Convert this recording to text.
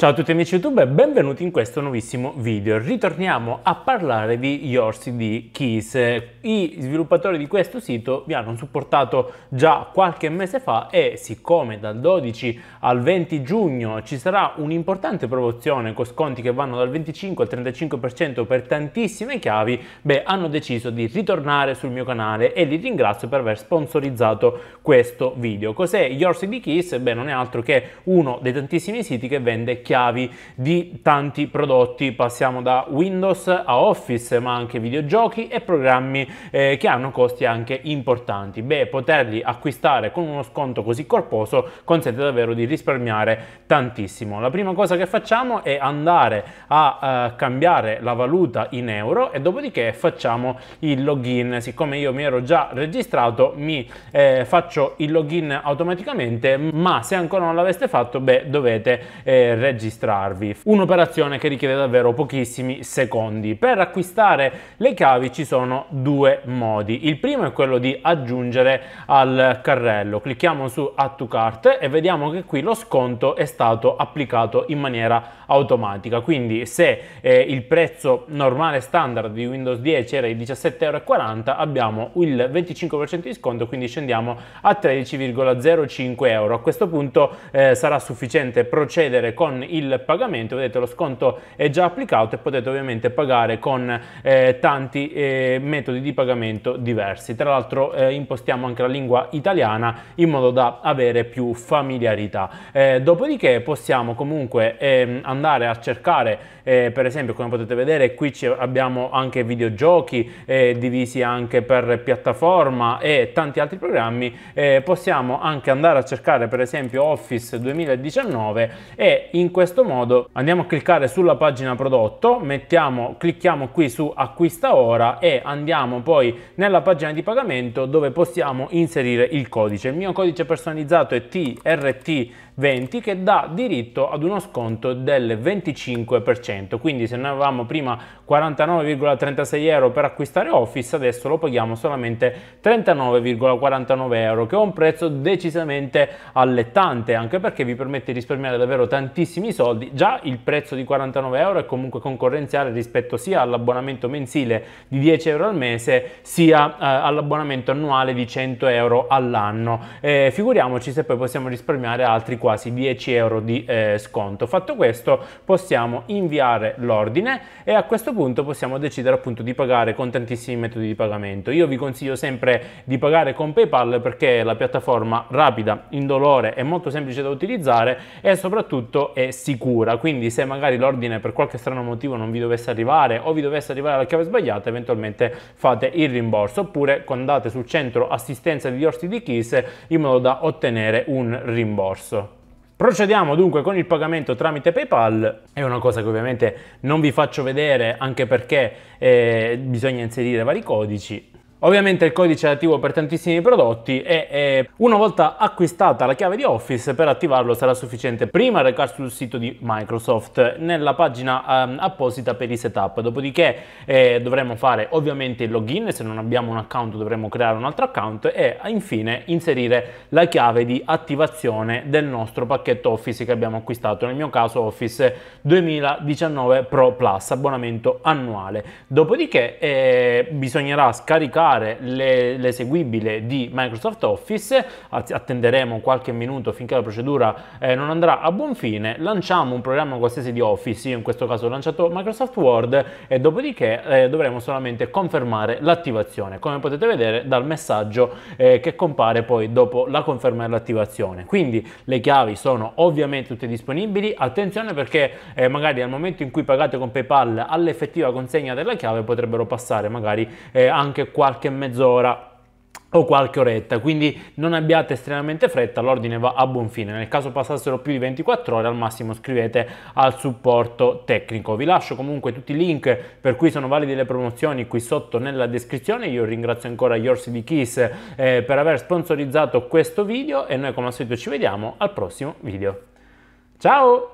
Ciao a tutti amici YouTube e benvenuti in questo nuovissimo video. Ritorniamo a parlare di YourCD Keys. I sviluppatori di questo sito vi hanno supportato già qualche mese fa e siccome dal 12 al 20 giugno ci sarà un'importante promozione con sconti che vanno dal 25 al 35% per tantissime chiavi, beh, hanno deciso di ritornare sul mio canale e li ringrazio per aver sponsorizzato questo video. Cos'è YourCD Keys? Beh, non è altro che uno dei tantissimi siti che vende chiavi di tanti prodotti. Passiamo da Windows a Office, ma anche videogiochi e programmi eh, che hanno costi anche importanti. Beh, poterli acquistare con uno sconto così corposo consente davvero di risparmiare tantissimo. La prima cosa che facciamo è andare a eh, cambiare la valuta in euro e dopodiché facciamo il login. Siccome io mi ero già registrato, mi eh, faccio il login automaticamente, ma se ancora non l'aveste fatto, beh, dovete eh, registrarvi registrarvi. Un'operazione che richiede davvero pochissimi secondi. Per acquistare le cavi ci sono due modi. Il primo è quello di aggiungere al carrello. Clicchiamo su Add to Cart e vediamo che qui lo sconto è stato applicato in maniera automatica. Quindi se eh, il prezzo normale standard di Windows 10 era i 17,40€ abbiamo il 25% di sconto quindi scendiamo a 13,05 euro. A questo punto eh, sarà sufficiente procedere con il pagamento, vedete lo sconto è già applicato e potete ovviamente pagare con eh, tanti eh, metodi di pagamento diversi. Tra l'altro eh, impostiamo anche la lingua italiana in modo da avere più familiarità. Eh, dopodiché possiamo comunque ehm, andare a cercare, eh, per esempio come potete vedere qui abbiamo anche videogiochi eh, divisi anche per piattaforma e tanti altri programmi, possiamo anche andare a cercare per esempio Office 2019 e in questo modo andiamo a cliccare sulla pagina prodotto, mettiamo, clicchiamo qui su acquista ora e andiamo poi nella pagina di pagamento dove possiamo inserire il codice. Il mio codice personalizzato è TRT 20 che dà diritto ad uno sconto del 25%, quindi se noi avevamo prima 49,36 euro per acquistare Office, adesso lo paghiamo solamente 39,49 euro, che è un prezzo decisamente allettante, anche perché vi permette di risparmiare davvero tantissimi soldi, già il prezzo di 49 euro è comunque concorrenziale rispetto sia all'abbonamento mensile di 10 euro al mese, sia eh, all'abbonamento annuale di 100 euro all'anno, eh, figuriamoci se poi possiamo risparmiare altri 40 quasi 10 euro di eh, sconto. Fatto questo possiamo inviare l'ordine e a questo punto possiamo decidere appunto di pagare con tantissimi metodi di pagamento. Io vi consiglio sempre di pagare con PayPal perché è la piattaforma rapida, indolore, è molto semplice da utilizzare e soprattutto è sicura. Quindi se magari l'ordine per qualche strano motivo non vi dovesse arrivare o vi dovesse arrivare la chiave sbagliata, eventualmente fate il rimborso oppure andate sul centro assistenza degli orsi di Kiss in modo da ottenere un rimborso. Procediamo dunque con il pagamento tramite PayPal, è una cosa che ovviamente non vi faccio vedere anche perché eh, bisogna inserire vari codici, Ovviamente il codice è attivo per tantissimi prodotti e, e una volta acquistata la chiave di Office per attivarlo sarà sufficiente prima recarsi sul sito di Microsoft nella pagina um, apposita per i setup, dopodiché eh, dovremo fare ovviamente il login, se non abbiamo un account dovremo creare un altro account e infine inserire la chiave di attivazione del nostro pacchetto Office che abbiamo acquistato, nel mio caso Office 2019 Pro Plus, abbonamento annuale. Dopodiché eh, bisognerà scaricare scaricare l'eseguibile di Microsoft Office, attenderemo qualche minuto finché la procedura eh, non andrà a buon fine, lanciamo un programma qualsiasi di Office, io in questo caso ho lanciato Microsoft Word e dopodiché eh, dovremo solamente confermare l'attivazione, come potete vedere dal messaggio eh, che compare poi dopo la conferma dell'attivazione. Quindi le chiavi sono ovviamente tutte disponibili, attenzione perché eh, magari al momento in cui pagate con PayPal all'effettiva consegna della chiave potrebbero passare magari eh, anche qualche qualche mezz'ora o qualche oretta, quindi non abbiate estremamente fretta, l'ordine va a buon fine. Nel caso passassero più di 24 ore, al massimo scrivete al supporto tecnico. Vi lascio comunque tutti i link per cui sono valide le promozioni qui sotto nella descrizione. Io ringrazio ancora Yorsi di Kiss eh, per aver sponsorizzato questo video e noi come al solito ci vediamo al prossimo video. Ciao!